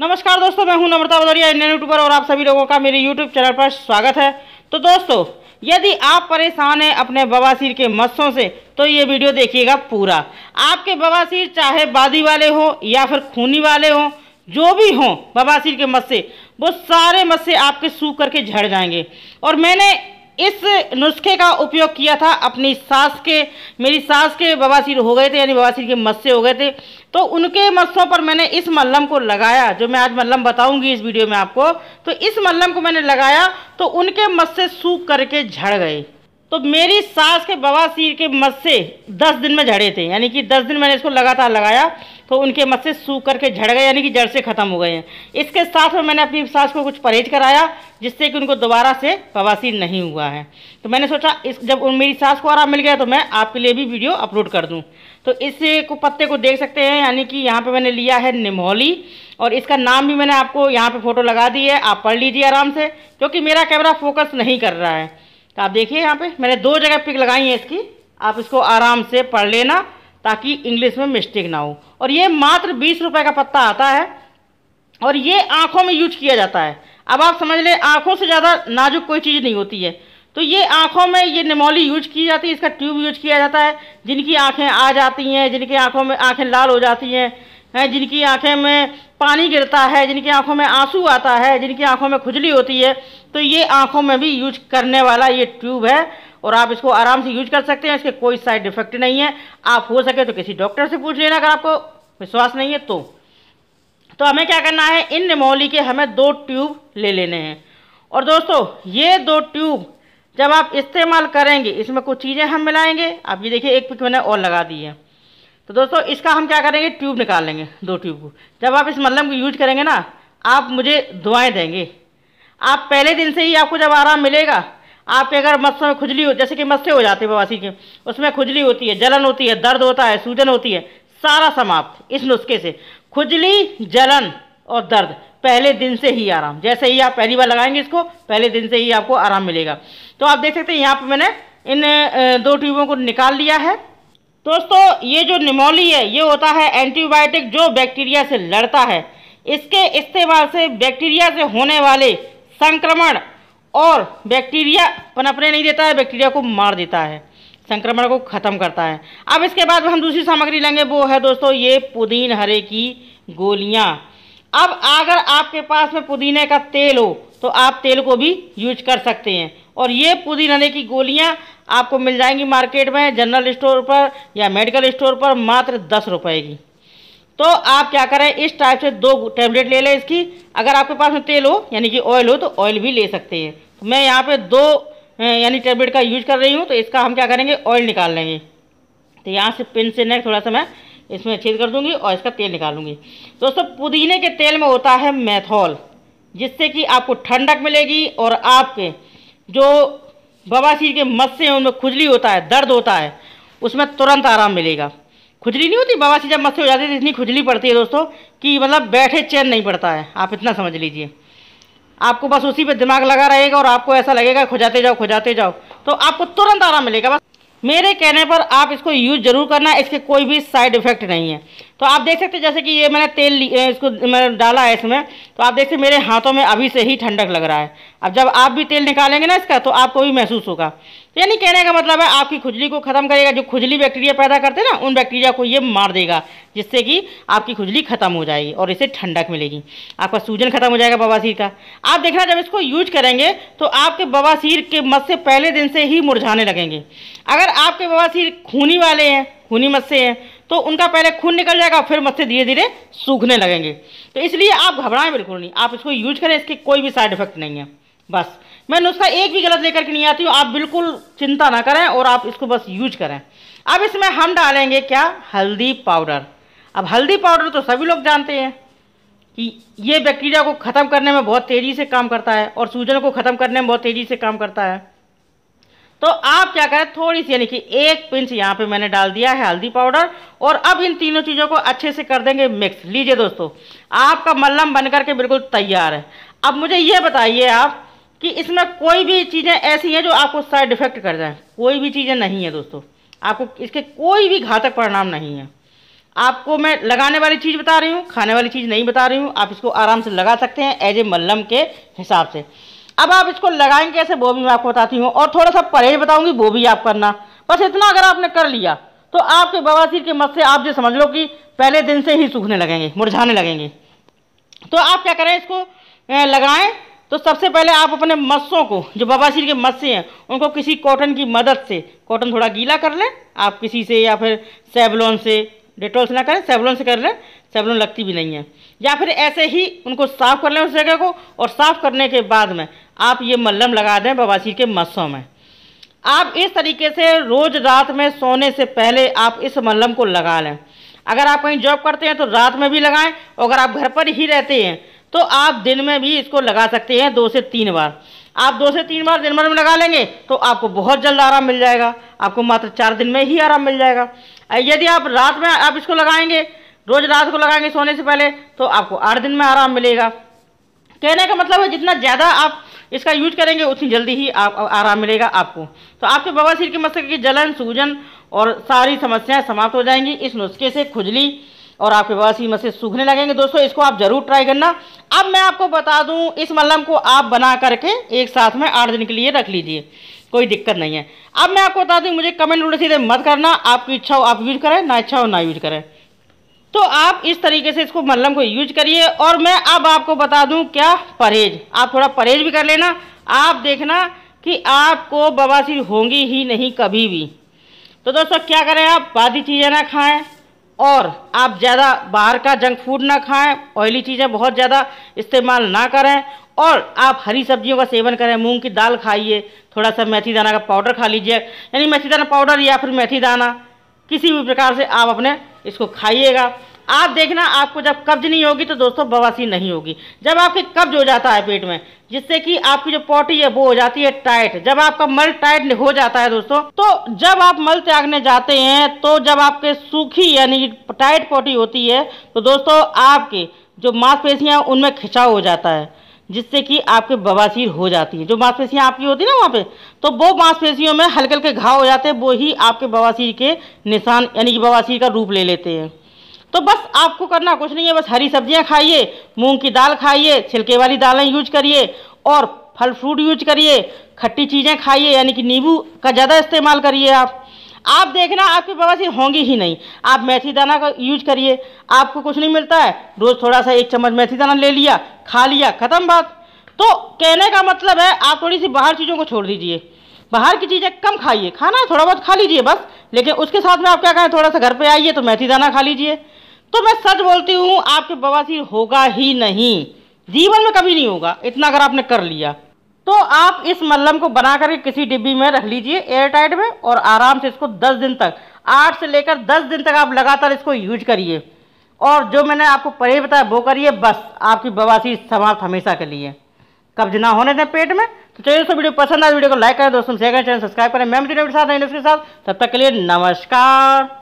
नमस्कार दोस्तों मैं हूं नम्रता भदौरिया इंडियन यूट्यूबर और आप सभी लोगों का मेरे यूट्यूब चैनल पर स्वागत है तो दोस्तों यदि आप परेशान हैं अपने बवासीर के मस्सों से तो ये वीडियो देखिएगा पूरा आपके बवासीर चाहे बादी वाले हों या फिर खूनी वाले हों जो भी हों बवासीर के मस्से वो सारे मस्से आपके सूख करके झड़ जाएंगे और मैंने इस नुस्खे का उपयोग किया था अपनी सास के मेरी सास के बवासीर हो गए थे यानी बवासीर के मस्से हो गए थे तो उनके मस्सों पर मैंने इस मल्लम को लगाया जो मैं आज मल्लम बताऊंगी इस वीडियो में आपको तो इस मल्लम को मैंने लगाया तो उनके मस्से सूख करके झड़ गए तो मेरी सास के बवासीर के मस्से दस दिन में झड़े थे यानी कि दस दिन मैंने इसको लगातार लगाया तो उनके मस्से सूख करके झड़ गए यानी कि जड़ से ख़त्म हो गए हैं इसके साथ में मैंने अपनी सास को कुछ परहेज कराया जिससे कि उनको दोबारा से पवासी नहीं हुआ है तो मैंने सोचा इस जब उन मेरी सास को आराम मिल गया तो मैं आपके लिए भी वीडियो अपलोड कर दूँ तो इस को पत्ते को देख सकते हैं यानी कि यहाँ पर मैंने लिया है निमोली और इसका नाम भी मैंने आपको यहाँ पर फ़ोटो लगा दी है आप पढ़ लीजिए आराम से क्योंकि मेरा कैमरा फोकस नहीं कर रहा है तो आप देखिए यहाँ पर मैंने दो जगह पिक लगाई है इसकी आप इसको आराम से पढ़ लेना ताकि इंग्लिश में मिस्टेक ना हो और ये मात्र बीस रुपये का पत्ता आता है और ये आँखों में यूज किया जाता है अब आप समझ लें आँखों से ज़्यादा नाजुक कोई चीज़ नहीं होती है तो ये आँखों में ये निमोली यूज की जाती है इसका ट्यूब यूज किया जाता है जिनकी आँखें आ जाती हैं जिनकी आँखों में आँखें लाल हो जाती हैं हैं जिनकी आँखें में पानी गिरता है जिनकी आँखों में आंसू आता है जिनकी आँखों में खुजली होती है तो ये आँखों में भी यूज करने वाला ये ट्यूब है और आप इसको आराम से यूज कर सकते हैं इसके कोई साइड इफेक्ट नहीं है आप हो सके तो किसी डॉक्टर से पूछ लेना अगर आपको विश्वास नहीं है तो तो हमें क्या करना है इन निमोली के हमें दो ट्यूब ले लेने हैं और दोस्तों ये दो ट्यूब जब आप इस्तेमाल करेंगे इसमें कुछ चीज़ें हम मिलाएंगे आप ये देखिए एक पिक मैंने और लगा दी है तो दोस्तों इसका हम क्या करेंगे ट्यूब निकाल लेंगे दो ट्यूब को जब आप इस मलम को यूज करेंगे ना आप मुझे दुआएं देंगे आप पहले दिन से ही आपको जब आराम मिलेगा आपके अगर मत्स्य में खुजली हो जैसे कि मत्स्य हो जाते हैं बवासी के उसमें खुजली होती है जलन होती है दर्द होता है सूजन होती है सारा समाप्त इस नुस्खे से खुजली जलन और दर्द पहले दिन से ही आराम जैसे ही आप पहली बार लगाएंगे इसको पहले दिन से ही आपको आराम मिलेगा तो आप देख सकते हैं यहाँ पर मैंने इन दो ट्यूबों को निकाल लिया है दोस्तों ये जो निमोली है ये होता है एंटीबायोटिक जो बैक्टीरिया से लड़ता है इसके इस्तेमाल से बैक्टीरिया से होने वाले संक्रमण और बैक्टीरिया पनपने नहीं देता है बैक्टीरिया को मार देता है संक्रमण को ख़त्म करता है अब इसके बाद हम दूसरी सामग्री लेंगे वो है दोस्तों ये पुदीन हरे की गोलियाँ अब अगर आपके पास में पुदीने का तेल हो तो आप तेल को भी यूज कर सकते हैं और ये पुदीन हरे की गोलियाँ आपको मिल जाएंगी मार्केट में जनरल स्टोर पर या मेडिकल स्टोर पर मात्र दस रुपये की तो आप क्या करें इस टाइप से दो टैबलेट ले लें इसकी अगर आपके पास में तेल हो यानी कि ऑयल हो तो ऑयल भी ले सकते हैं तो मैं यहाँ पे दो यानी टेबलेट का यूज कर रही हूँ तो इसका हम क्या करेंगे ऑयल निकाल लेंगे तो यहाँ से पिन से नेक थोड़ा सा मैं इसमें छेद कर दूंगी और इसका तेल निकालूंगी दोस्तों पुदीने के तेल में होता है मैथॉल जिससे कि आपको ठंडक मिलेगी और आपके जो बवासीर के मस्से हैं उनमें खुजली होता है दर्द होता है उसमें तुरंत आराम मिलेगा खुजली नहीं होती बवासीर जब मस्से हो जाते हैं तो इतनी खुजली पड़ती है दोस्तों कि मतलब बैठे चैन नहीं पड़ता है आप इतना समझ लीजिए आपको बस उसी पे दिमाग लगा रहेगा और आपको ऐसा लगेगा खुजाते जाओ खुजाते जाओ तो आपको तुरंत आराम मिलेगा बस मेरे कहने पर आप इसको यूज़ जरूर करना इसके कोई भी साइड इफेक्ट नहीं है तो आप देख सकते जैसे कि ये मैंने तेल इसको मैंने डाला है इसमें तो आप देख सकते मेरे हाथों में अभी से ही ठंडक लग रहा है अब जब आप भी तेल निकालेंगे ना इसका तो आपको भी महसूस होगा यानी कहने का मतलब है आपकी खुजली को ख़त्म करेगा जो खुजली बैक्टीरिया पैदा करते हैं ना उन बैक्टीरिया को ये मार देगा जिससे कि आपकी खुजली ख़त्म हो जाएगी और इसे ठंडक मिलेगी आपका सूजन ख़त्म हो जाएगा बवासीर का आप देखना जब इसको यूज करेंगे तो आपके बवासीर के मत से पहले दिन से ही मुरझाने लगेंगे अगर आपके बवासीर खूनी वाले हैं खूनी से हैं तो उनका पहले खून निकल जाएगा फिर मस्से धीरे धीरे सूखने लगेंगे तो इसलिए आप घबराएं बिल्कुल नहीं आप इसको यूज करें इसके कोई भी साइड इफेक्ट नहीं है बस मैं नुस्खा एक भी गलत लेकर के नहीं आती हूँ आप बिल्कुल चिंता ना करें और आप इसको बस यूज करें अब इसमें हम डालेंगे क्या हल्दी पाउडर अब हल्दी पाउडर तो सभी लोग जानते हैं कि ये बैक्टीरिया को ख़त्म करने में बहुत तेज़ी से काम करता है और सूजन को ख़त्म करने में बहुत तेज़ी से काम करता है तो आप क्या करें थोड़ी सी यानी कि एक पिंच यहाँ पे मैंने डाल दिया है हल्दी पाउडर और अब इन तीनों चीज़ों को अच्छे से कर देंगे मिक्स लीजिए दोस्तों आपका मल्लम बनकर के बिल्कुल तैयार है अब मुझे ये बताइए आप कि इसमें कोई भी चीज़ें ऐसी हैं जो आपको साइड इफेक्ट कर जाए कोई भी चीज़ें नहीं है दोस्तों आपको इसके कोई भी घातक परिणाम नहीं है आपको मैं लगाने वाली चीज़ बता रही हूँ खाने वाली चीज़ नहीं बता रही हूँ आप इसको आराम से लगा सकते हैं एज ए मल्लम के हिसाब से अब आप इसको लगाएंगे कैसे वो भी मैं आपको बताती हूँ और थोड़ा सा परहेज बताऊँगी वो भी आप करना बस इतना अगर आपने कर लिया तो आपके बवासीर के मत से आप जो समझ लो कि पहले दिन से ही सूखने लगेंगे मुरझाने लगेंगे तो आप क्या करें इसको लगाएं तो सबसे पहले आप अपने मस्सों को जो बबासीर के मस्से हैं उनको किसी कॉटन की मदद से कॉटन थोड़ा गीला कर लें आप किसी से या फिर सेबलोन से डेटोल से ना करें सेबलोन से कर लें सेबलोन लगती भी नहीं है या फिर ऐसे ही उनको साफ़ कर लें उस जगह को और साफ़ करने के बाद में आप ये मल्लम लगा दें बवासीर के मस्सों में आप इस तरीके से रोज़ रात में सोने से पहले आप इस मल्लम को लगा लें अगर आप कहीं जॉब करते हैं तो रात में भी लगाएं और अगर आप घर पर ही रहते हैं तो आप दिन में भी इसको लगा सकते हैं दो से तीन बार आप दो से तीन बार दिन भर में लगा लेंगे तो आपको बहुत जल्द आराम मिल जाएगा आपको मात्र चार दिन में ही आराम मिल जाएगा यदि आप रात में आप इसको लगाएंगे रोज रात को लगाएंगे सोने से पहले तो आपको आठ दिन में आराम मिलेगा कहने का मतलब है जितना ज़्यादा आप इसका यूज करेंगे उतनी जल्दी ही आप आराम मिलेगा आपको तो आपके बवासीर के मस्तक की जलन सूजन और सारी समस्याएं समाप्त हो जाएंगी इस नुस्खे से खुजली और आपके पास ये मस्से सूखने लगेंगे दोस्तों इसको आप ज़रूर ट्राई करना अब मैं आपको बता दूं इस मलम को आप बना करके एक साथ में आठ दिन के लिए रख लीजिए कोई दिक्कत नहीं है अब मैं आपको बता दूँ मुझे कमेंट रोड सीधे मत करना आपकी इच्छा हो आप यूज करें ना इच्छा हो ना यूज करें तो आप इस तरीके से इसको मलम को यूज करिए और मैं अब आपको बता दूँ क्या परहेज आप थोड़ा परहेज भी कर लेना आप देखना कि आपको बवासीर होंगी ही नहीं कभी भी तो दोस्तों क्या करें आप बादी चीज़ें ना खाएं और आप ज़्यादा बाहर का जंक फूड ना खाएं ऑयली चीज़ें बहुत ज़्यादा इस्तेमाल ना करें और आप हरी सब्जियों का सेवन करें मूंग की दाल खाइए थोड़ा सा मेथी दाना का पाउडर खा लीजिए यानी मेथी दाना पाउडर या फिर मेथी दाना किसी भी प्रकार से आप अपने इसको खाइएगा आप देखना आपको जब कब्ज नहीं होगी तो दोस्तों बवासीर नहीं होगी जब आपके कब्ज हो जाता है पेट में जिससे कि आपकी जो पॉटी है वो हो जाती है टाइट जब आपका मल टाइट हो जाता है दोस्तों तो जब आप मल त्यागने जाते हैं तो जब आपके सूखी यानी टाइट पॉटी होती है तो दोस्तों आपके जो मांसपेशियाँ उनमें खिंचाव हो जाता है जिससे कि आपके बवासीर हो जाती है जो मांसपेशियाँ आपकी होती है ना वहाँ पे तो वो मांसपेशियों में हल्के हल्के घाव हो जाते हैं वो ही आपके बवासीर के निशान यानी कि बवासीर का रूप ले लेते हैं तो बस आपको करना कुछ नहीं है बस हरी सब्जियां खाइए मूंग की दाल खाइए छिलके वाली दालें यूज करिए और फल फ्रूट यूज करिए खट्टी चीज़ें खाइए यानी कि नींबू का ज़्यादा इस्तेमाल करिए आप आप देखना आपकी बवासीर होंगी ही नहीं आप मेथी दाना का यूज करिए आपको कुछ नहीं मिलता है रोज़ थोड़ा सा एक चम्मच मेथी दाना ले लिया खा लिया ख़त्म बात तो कहने का मतलब है आप थोड़ी सी बाहर चीज़ों को छोड़ दीजिए बाहर की चीज़ें कम खाइए खाना है थोड़ा बहुत खा लीजिए बस लेकिन उसके साथ में आप क्या कहें थोड़ा सा घर पे आइए तो मेथी दाना खा लीजिए तो मैं सच बोलती हूँ आपके बवासीर होगा ही नहीं जीवन में कभी नहीं होगा इतना अगर आपने कर लिया तो आप इस मल्लम को बना करके किसी डिब्बी में रख लीजिए एयरटाइट में और आराम से इसको 10 दिन तक 8 से लेकर 10 दिन तक आप लगातार इसको यूज करिए और जो मैंने आपको परहेज बताया वो करिए बस आपकी बवासीर समाप्त हमेशा के लिए कब्ज ना होने दें पेट में तो चलिए दोस्तों वीडियो पसंद आए वीडियो को लाइक करें दोस्तों शेयर करें चैनल सब्सक्राइब करें मैं साथ के साथ तब तक के लिए नमस्कार